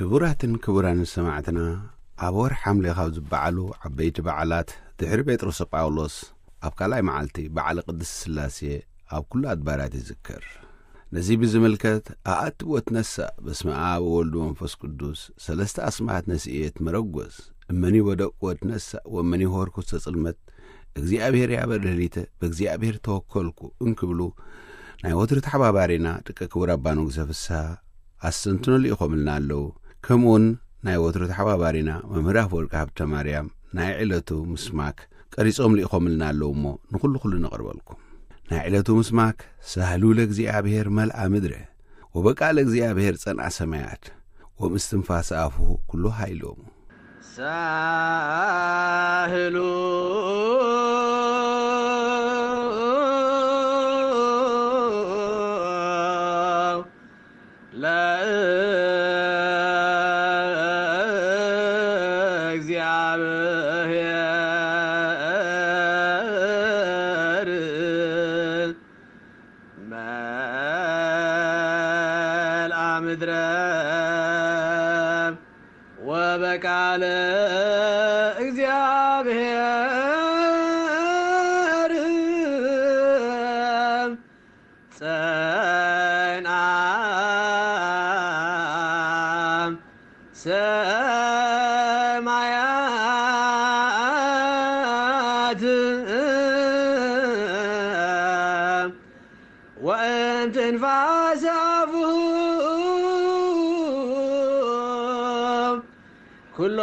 ክቡራትን ክቡራንን ሰማዕትና ኣበ ር ሓምሌ ኻብ ዝበዓሉ ዓበይቲ በዓላት ድሕሪ ጴጥሮስ ጳውሎስ ኣብ ካልይ መዓልቲ በዕሊ ቕዱስ ስላስየ ኣብ ኵሉ ኣድባራት ይዝከር ነዙ ብዝምልከት ኣኣቲብወት ነሳእ በስማኣ ብ ወልዱ ወንፈስ ቅዱስ ሰለስተ ኣስማት ነስእየት መረጐዝ እ መኒ ወደቅቈወድ ነሳእ ወእ መኒ ሆርኩ ተጽልመት እግዚኣብሔር ያበርህሊተ ብእግዚኣብሔር ተወከልኩ እንክብሉ ናይ ወትሪትሓባባሪና ድቀ ክቡር ኣባኑግዜፍስ ኣሰንትኑሉ ኢኸምልና ኣለዉ ከምኡውን ናይ ወትሮትሓባባሪና መምህራፍ ወልከ ሃብተማርያም ናይ ዕለቱ ምስ ማክ ቀሪጾም ልኢኸምልና ኣለዉ እሞ ንዅሉዅሉ ነቕርበልኩም ናይ ዕለቱ ምስ ማክ ሳህሉ ለእግዚኣብሔር መልዓ ምድር ወበቃለእግዚኣብሔር ጸንኣ ሰማያት ወምስትንፋ ሰኣፉሁ ኵሎ ሃይልሙ ሰማያት ወእንትንፋሰ አፉሁ ኩሎ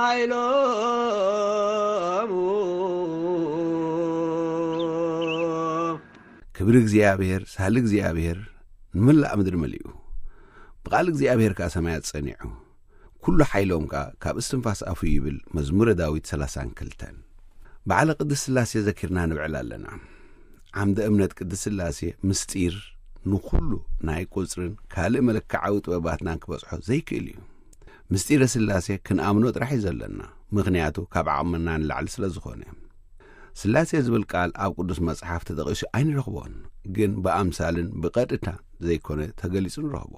ኃይሎሙ ክብሪ እግዚኣብሔር ሳህሊ እግዚኣብሔር ንምላእ ምድሪ መሊኡ ቓል እግዜ ኣብሄርካ ሰማያት ጸኒዑ ኵሉ ሓይሎም ከኣ ካብ እስትንፋስኣፉ ይብል መዝሙረ ዳዊት 32 በዕለ ቅድስ ስላስየ ዘኪርና ንብዕል ኣለና ዓምደ እምነት ቅዱስ ስላሴየ ምስጢር ንዅሉ ናይ ቝጽርን ካልእ መልክዓዊ ጥበባትናን ኪበጽሖ ዘይክእል እዩ ምስጢረ ስላሴየ ክንኣምኖ ጥራሕ እዩ ዘለና ምኽንያቱ ካብ ዓቕምና ንላዕሊ ስለ ዝዀነ ስላሴየ ዚብል ቃል ኣብ ቅዱስ መጽሓፍ ተጠቒሱ ኣይንረኽቦን ግን ብኣምሳልን ብቐጢታን ዘይኰነ ተገሊጹ ንረኽቦ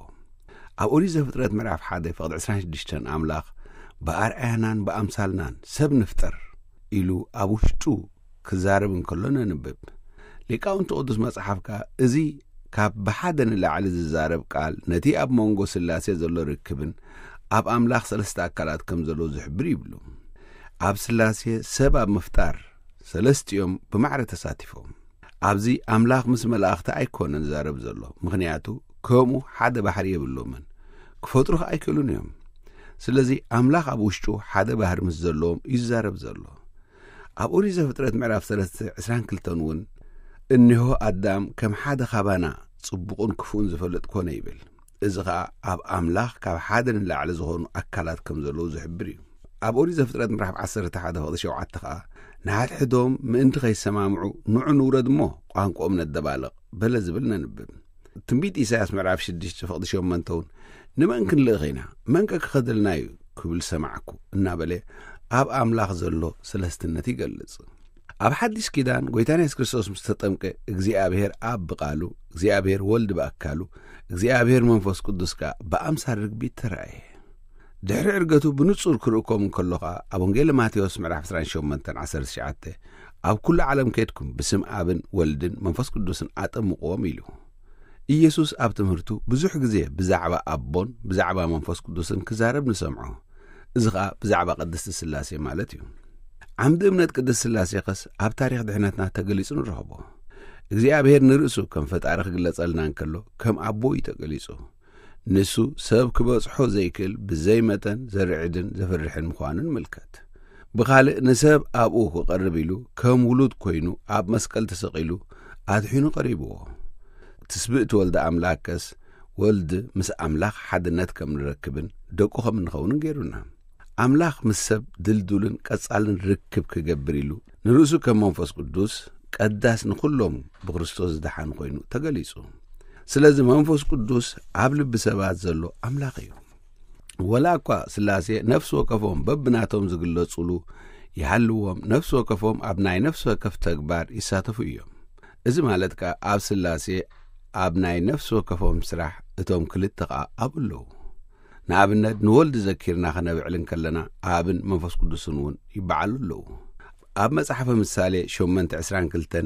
ኣብ ኦዲዘ ፍጥረት ምዕራፍ 1 ፍቕ 26 ኣምላኽ ብኣርዓያናን ብኣምሳልናን ሰብ ንፍጠር ኢሉ ኣብ ውሽጡ ኪዛረብ እንከሎ ነንብብ ሊቃውንቲ ቕዱስ መጽሓፍ ካ እዚ ካብ ብሓደ ንላዕሊ ዝዛረብ ቃል ነቲ ኣብ መንጎ ስላሴ ዘሎ ርክብን ኣብ ኣምላኽ ሰለስተ ኣካላት ከም ዘሎ ዚሕብር ይብሉ ኣብ ስላሴ ሰብ ኣብ ምፍጣር ሰለስቲዮም ብማዕረ ተሳቲፎም ኣብዚ ኣምላኽ ምስ መላእኽቲ ኣይኰነን ዝዛረብ ዘሎ ምኽንያቱ ከምኡ ሓደ ባህሪ የብሎምን ኪፈጥሩኸኣይኪእሉን እዮም ስለዚ ኣምላኽ ኣብ ውሽጡ ሓደ ባህር ምስ ዘለዎም እዩ ዛረብ ዘሎ ኣብኡ ርዘ ፍጥረት ምዕራፍ 3ስተ 22 እውን እንሆሆ ኣዳም ከም ሓደ ኻባና ጽቡቕን ክፉእን ዝፈለጥ ኰነ ይብል እዚ ኸኣ ኣብ ኣምላኽ ካብ ሓደ ንላዕሊ ዝዀኑ ኣካላት ከም ዘለዉ ዚሕብር እዩ ኣብ ኦዲዘ ፍጥረት ምራፍ 11 ቕዲ7 ኸኣ ንሃድሕዶም ምእንቲ ኸይሰማምዑ ንዑ ንውረድ እሞ ቛንቋኦም ነደባልቕ በለ ዚብል ነንብብ ትንቢጥ ኢሳይያስ ምዕ 6ጢ ፍቕዲ 8ውን ንመን ክንልእ ኸይና መንቀ ክኸደልና እዩ ኪብል ሰማዐኩ እናበለ ኣብ ኣምላኽ ዘሎ ሰለስትነት ይገልጽ ኣብ ሓድሽ ኪዳን ጐይታ ንስ ክርስቶስ ምስ ተጠምቂ እግዚኣብሄር ኣብ ብቓሉ እግዚኣብሄር ወልዲ ብኣካሉ እግዚኣብሄር መንፈስ ቅዱስ ከ ብኣምሳል ርግቢት ተረአየ ድሕሪ ዕርገቱ ብንጹር ኪርእከም እን ከሎ ኸኣ ኣብ ወንጌል ማቴዎስ 28:19 ኣብ ኵሉ ዓለም ኬድኩም ብስምኣብን ወልድን መንፈስ ቅዱስን ኣጠምቕዎም ኢሉ ኢየሱስ ኣብ ትምህርቱ ብዙሕ ግዜ ብዛዕባ ኣቦን ብዛዕባ መንፈስ ቅዱስን ኪዛረብ ንሰምዖ እዚ ኸኣ ብዛዕባ ቕድስ ቲ ስላሴ ማለት እዩ ዓምዲ እምነት ቅድስ ስላሴኸስ ኣብ ታሪኽ ድሕነትና ተገሊጹ ንረኽቦ እግዜኣብሄድ ንርእሱ ከም ፈጣሪ ኺግለጸልና ን ከሎ ከም ኣቦ እዩ ተገሊጹ ንሱ ሰብ ክበጽሖ ዘይክእል ብዘይ መጠን ዘርዕድን ዘፍርሕን ምዃኑን ንምልከት ብኻልእ ንሰብ ኣብኡ ክቐርብ ኢሉ ከም ውሉድ ኮይኑ ኣብ መስቀል ተሰቒሉ ኣትሒኑ ቀሪብዎ ትስብእቲ ወልዲ ኣምላክ ከስ ወልዲ ምስ ኣምላኽ ሓድነት ከም ንረክብን ደቁ ከም እንኸውን ገይሩና ኣምላኽ ምስ ሰብ ድልዱልን ቀጻልን ርክብ ክገብር ኢሉ ንርእሱ ከም መንፈስ ቅዱስ ቀዳስ ንዅሎም ብክርስቶስ ዝደሓን ኮይኑ ተገሊጹ ስለዚ መንፈስ ቅዱስ ኣብ ልቢ ሰባት ዘሎ ኣምላኽ እዩ ወላ እኳ ስላሴ ነፍሲ ወከፎም በብናቶም ዚግለጹሉ ይሃልዎም ነፍሲ ወከፎም ኣብ ናይ ነፍሲ ወከፍ ተግባር ይሳተፉ እዮም እዚ ማለት ከኣ ኣብ ስላሴ ኣብ ናይ ነፍሲ ወከፎም ስራሕ እቶም ክልተ ኸኣ ኣብኡ ኣለዉ ንኣብነት ንወልዲ ዘኪርና ኸነብዕልን ከለና ኣብን መንፈስ ቅዱስን እውን ይበዓሉ ኣለዉ ኣብ መጽሕፈ ምሳሌ 822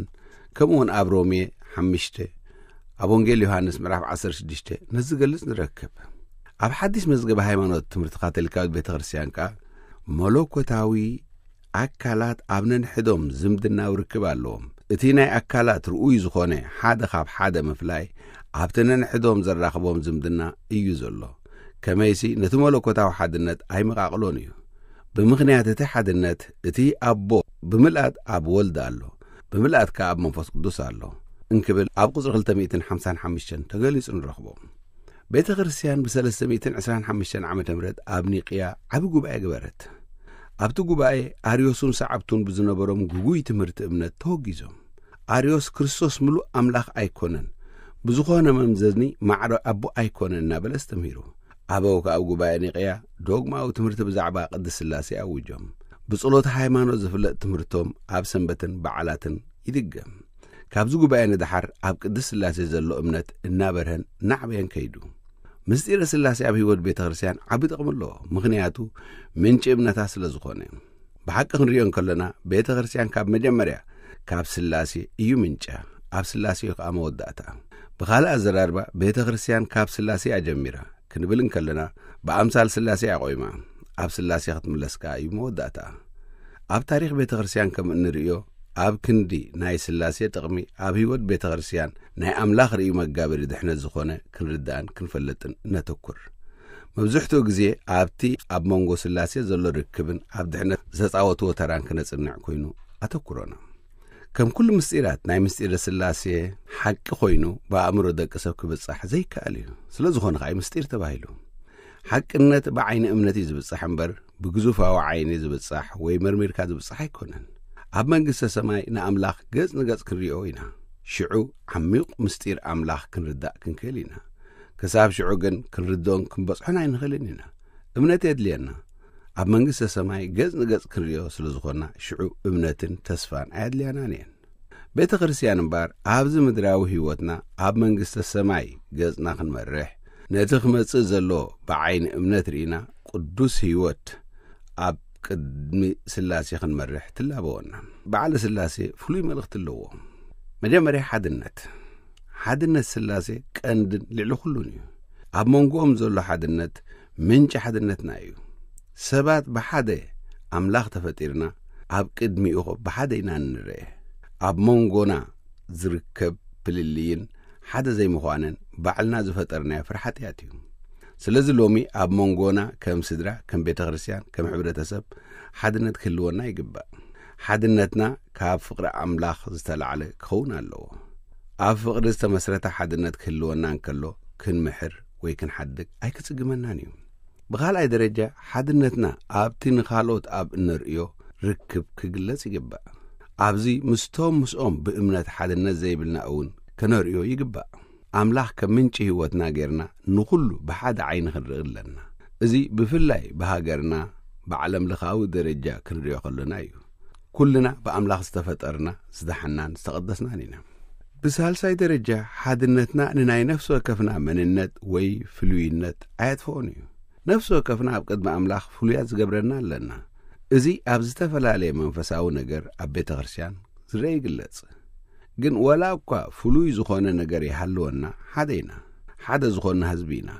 ከምኡውን ኣብ ሮምየ 5 ኣብ ወንጌል ዮሃንስ ምዕራፍ 16 ነዚ ገልጽ ንረክብ ኣብ ሓዲስ መዝገበ ሃይማኖት ትምህርቲ ካቶሊካዊት ቤተ ክርስትያን ከኣ መለኮታዊ ኣካላት ኣብ ነንሕዶም ዝምድናዊ ርክብ ኣለዎም እቲ ናይ ኣካላት ርኡይ ዝኾነ ሓደ ካብ ሓደ ምፍላይ ኣብቲ ነንሕዶም ዘራኽቦም ዝምድና እዩ ዘሎ ከመይሲ ነቲ መለኮታዊ ሓድነት ኣይመቓቕሎን እዩ ብምኽንያት እቲ ሓድነት እቲ ኣቦ ብምልኣት ኣብ ወልዲ ኣሎ ብምልኣት ከ ኣብ መንፈስ ቅዱስ ኣሎ እንክብል ኣብ ቕጽሪ 255 ተገሊጹ ንረኽቦ ቤተ ክርስትያን ብ325 ዓ ም ኣብ ኒቅያ ዓብዪ ጉባኤ ግበረት ኣብቲ ጉባኤ ኣርዮሱን ሰዓብቱን ብዝነበሮም ግጉይ ትምህርቲ እምነት ተወጊዞም ኣርዮስ ክርስቶስ ምሉእ ኣምላኽ ኣይኰነን ብዝዀነ መምዘዝኒ ማዕሪ ኣቦ ኣይኰነን እናበለስ ተሚሂሩ ኣበውከኣብ ጉባኤ ኒቕያ ደግማዊ ትምህርቲ ብዛዕባ ቕዲስ ስላሴ ኣውጆም ብጽሎት ሃይማኖት ዚፍለጥ ትምህርቶም ኣብ ሰንበትን በዓላትን ይድገም ካብዚ ጉባኤ ንድሓር ኣብ ቅዱስ ስላሴ ዘሎ እምነት እናበርሀን እናዕበየን ከይዱ ምስጢረ ስላሴ ኣብ ህይወት ቤተ ክርስትያን ዓብ ጥቕሚ ኣለዎ ምኽንያቱ ምንጪ እምነታት ስለ ዝኾነ ብሓቂ ክንሪዮን ከለና ቤተ ክርስትያን ካብ መጀመርያ ካብ ስላሴ እዩ ምንጫ ኣብ ስላሴ ከዓ መወዳእታ ብኻልእ ኣዘራርባ ቤተ ክርስትያን ካብ ስላሴ ኣጀሚራ ክንብልን ከለና ብኣምሳል ስላሴ ኣቆይማ ኣብ ስላሴ ክትምለስካ እዩ መወዳእታ ኣብ ታሪክ ቤተ ክርስትያን ከም እንርእዮ ኣብ ክንዲ ናይ ስላሴ ጥቕሚ ኣብ ህይወት ቤተ ክርስትያን ናይ ኣምላኽ ርእዩ መጋበሪ ድሕነት ዝኾነ ክንርዳእን ክንፈለጥን ነተኩር መብዝሕትኡ ግዜ ኣብቲ ኣብ መንጎ ስላሴ ዘሎ ርክብን ኣብ ድሕነት ዝተፃወትዎ ተራን ክነጽንዕ ኮይኑ ኣተኩሮና ከም ኩሉ ምስጢራት ናይ ምስጢረ ስላሴ ሓቂ ኮይኑ ብኣእምሮ ደቂ ሰብ ክብጻሕ ዘይከኣል እዩ ስለ ዝኾነ ከዓ ምስጢር ተባሂሉ ሓቅነት ብዓይኒ እምነት እዩ ዝብጻሕ እምበር ብግዙፋዊ ዓይኒ ዝብጻሕ ወይ መርሚርካ ዝብጻሕ ኣይኮነን ኣብ መንግስተ ሰማይ ንኣምላኽ ገጽ ንገጽ ክንርእዮ ኢና ሽዑ ዓሚቝ ምስጢር ኣምላኽ ክንርዳእ ክንክእል ኢና ክሳብ ሽዑ ግን ክንርዶን ክንበጽሖን ኣይንኽእልን ኢና እምነት የድልየና ኣብ መንግስተ ሰማይ ገጽ ንገጽ ክንርእዮ ስለ ዝዀንና ሽዑ እምነትን ተስፋን ኣየድልያናን እየን ቤተ ክርስትያን እምባር ኣብዚ ምድራዊ ህይወትና ኣብ መንግስተ ሰማይ ገጽና ኽንመርሕ ነቲ ኽመጽእእ ዘሎ ብዓይኒ እምነት ርኢና ቅዱስ ህይወት ኣብ ቅድሚ ስላሴ ኽንመርሕ ትላበወና በዕሊ ስላሴ ፍሉይ መልእኽቲ ኣለዎ መጀመርያ ሓድነት ሓድነት ስላሴ ቀንድን ልዕሊ ዅሉን እዩ ኣብ መንጎኦም ዘሎ ሓድነት ምንጪ ሓድነትና እዩ ሰባት ብሓደ ኣምላኽ ተፈጢርና ኣብ ቅድሚ ኢኾ ብሓደ ኢና እንርአ ኣብ መንጎና ዚርከብ ፕልልይን ሓደ ዘይምዃንን ባዕልና ዝፈጠርናዮ ፍርሕት ያት እዩ ስለዚ ሎሚ ኣብ መንጎና ከም ስድራ ከም ቤተ ክርስትያን ከም ሕብረተሰብ ሓድነት ክህልወና ይግባእ ሓድነትና ካብ ፍቕሪ ኣምላኽ ዝተላዕለ ክኸውን ኣለዎ ኣብ ፍቕሪ ዝተመስረተ ሓድነት ክህልወና እንከሎ ክንምሕር ወይ ክንሓድግ ኣይክጽግመናን እዩ ብኻልኣይ ደረጃ ሓድነትና ኣብቲ ንኻልኦት ኣብ እንርእዮ ርክብ ክግለጽ ይግባእ ኣብዚ ምስቶም ምስኦም ብእምነት ሓድነት ዘይብልና እውን ከነርእዮ ይግባእ ኣምላኽ ከም ምንጪ ህይወትና ጌርና ንዅሉ ብሓደ ዓይኒ ኽንርኢ ኣለና እዚ ብፍላይ ብሃገርና ብዓለምልኻዊ ደረጃ ክንርእዮ ኸሉና እዩ ኵሉና ብኣምላኽ ዝተፈጠርና ስተሓናን ዝተቐደስናን ኢና ብሳልሳይ ደረጃ ሓድነትና ንናይ ነፍሲ ወከፍና መንነት ወይ ፍሉይነት ኣየጥፍኦን እዩ ነፍሲ ወከፍና ኣብ ቅድሚ ኣምላኽ ፍሉያት ዝገብረና ኣለና እዚ ኣብ ዝተፈላለየ መንፈሳዊ ነገር ኣብ ቤተ ክርስትያን ዚርአ ይግለጽ ግን ወላ እኳ ፍሉይ ዝዀነ ነገር ይሃልወና ሓደ ኢና ሓደ ዝዀንና ህዝቢ ኢና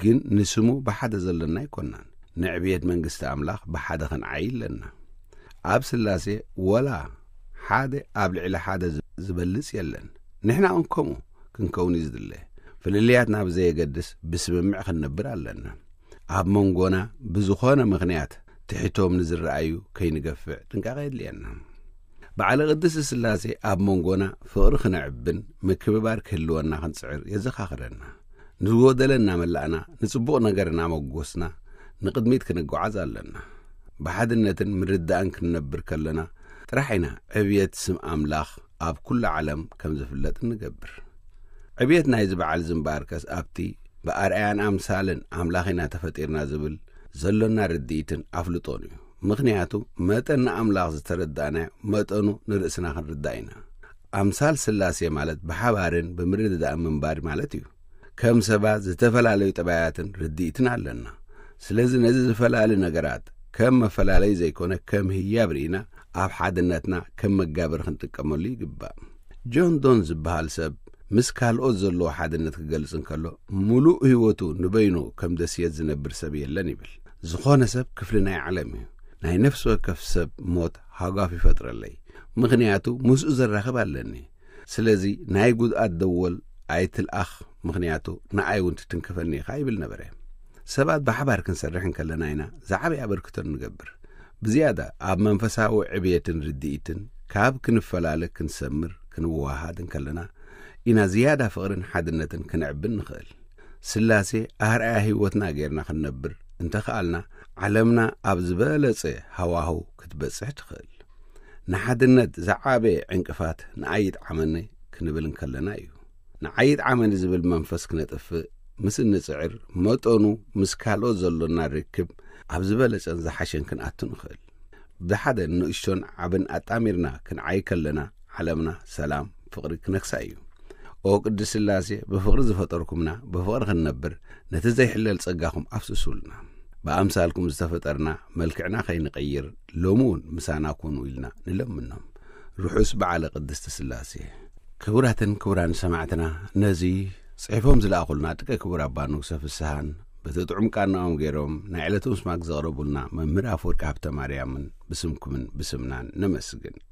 ግን ንስሙ ብሓደ ዘለና ኣይኰንናን ንዕብየት መንግስቲ ኣምላኽ ብሓደ ኽንዓይኣለና ኣብ ስላሴ ወላ ሓደ ኣብ ልዕሊ ሓደ ዝበልጽ የለን ንሕና እንከምኡ ክንከውን እዩ ዚድለ ፍለልያትና ብዘየገድስ ብስምምዕ ኽንነብር ኣለና ኣብ መንጎና ብዝዀነ ምኽንያት ትሕቶም ንዝረኣዩ ከይንገፍዕ ድንቃኸየድልየና በዓለ ቅድስ ስላሴ ኣብ መንጎና ፍቕሪ ክነዕብን ምክብባር ክህልወና ክንፅዕር የዘኻኽረና ንዝጐደለና መላእና ንጽቡቕ ነገርና መጐስና ንቕድሚት ክንጓዓዝ ኣለና ብሓድነትን ምርዳእን ክንነብር ከለና ጥራሕ ኢና ዕብየት ስም ኣምላኽ ኣብ ኵሉ ዓለም ከም ዝፍለጥ ንገብር ዕብየት ናይዚ በዓል ዝምባርከስ ኣብቲ ብኣርኣያን ኣምሳልን ኣምላኽ ኢና ተፈጢርና ዝብል ዘሎና ርድኢትን ኣፍልጦን እዩ ምኽንያቱ መጠን ንኣምላኽ ዝተረዳእናዮ መጠኑ ንርእስና ኽንርዳእ ኢና ኣምሳል ስላሴየ ማለት ብሓባርን ብምሪ ድዳኣ ምንባሪ ማለት እዩ ከም ሰባት ዝተፈላለዩ ጠባያትን ርዲኢትን ኣለና ስለዚ ነዚ ዘፈላለዩ ነገራት ከም መፈላለዩ ዘይኰነ ከም ህያብርኢና ኣብ ሓድነትና ከም መጋበር ኽንጥቀመሉ ይግባእ ጆን ዶን ዚብሃል ሰብ ምስ ካልኦት ዘለዎ ሓድነት ኪገልጽእንከሎ ምሉእ ህይወቱ ንበይኑ ከም ደስየት ዝነብር ሰብ የለን ይብል ዝዀነ ሰብ ክፍሊ ናይ ዕለም እዩ ናይ ነፍሲ ወከፍ ሰብ ሞት ሃጓፍ ይፈጥረኣለይ ምኽንያቱ ምስኡ ዘራኸብ ኣለኒ ስለዚ ናይ ጕድኣት ደወል ኣይትልኣኽ ምኽንያቱ ንኣይ እውን ትትንከፈኒኢኻ ይብል ነበረ ሰባት ባሓባር ክንሰርሕን ከለና ኢና ዛዕበይኣበርክቶን ንገብር ብዝያዳ ኣብ መንፈሳዊ ዕብየትን ርዲኢትን ካብ ክንፈላለ ክንሰምር ክንዋሃድን ከለና ኢና ዝያዳ ፍቕርን ሓድነትን ክንዕብን ንኽእል ስላሴ ኣርኣያ ህይወትና ጌርና ኽንነብር እንተ ኸኣልና ዓለምና ኣብ ዝበለጸ ሃዋህው ክትበጽሕ ትኽእል ንሓድነት ዝዓበየ ዕንቅፋት ንኣይይጥ ዓመኒ ክንብል ንከለና እዩ ንዓይጥ ዓመኒ ዚብል መንፈስ ክነጥፍእ ምስኒጽዕር መጠኑ ምስ ካልኦት ዘሎና ርክብ ኣብ ዝበለጸን ዝሓሸን ክንኣቱ ኽእል ዛሓደ ንእሽቶን ዓብን ኣጣሚርና ክንዓይ ከለና ዓለምና ሰላም ፍቕሪ ክነግሳ እዩ ኦ ቅዱስ ስላሴ ብፍቕሪ ዝፈጠርኩምና ብፍቕሪ ኽንነብር ነቲ ዘይሕለል ጸጋኹም ኣፍስሱልና ብኣምሳልኩም ዝተፈጠርና መልክዕና ኸይንቕይር ሎሚ እውን ምሳና ኰኑ ኢልና ንለምኖም ርሑስ ብዓለ ቕድስ ቲስላስ እየ ክቡራትን ክቡራን ሰማዕትና ነዙ ጽሒፎም ዝለኣኹልና ጥቀ ክቡራ ኣባኑሰፍስሃን በቲጥዑም ቃድናኦም ገይሮም ናይ ዕለቶም ስ ማግ ዘቕረቡልና መምህር ኣፈወርቂ ሃብተማርያምን ብስምኩምን ብስምናን ንመስግን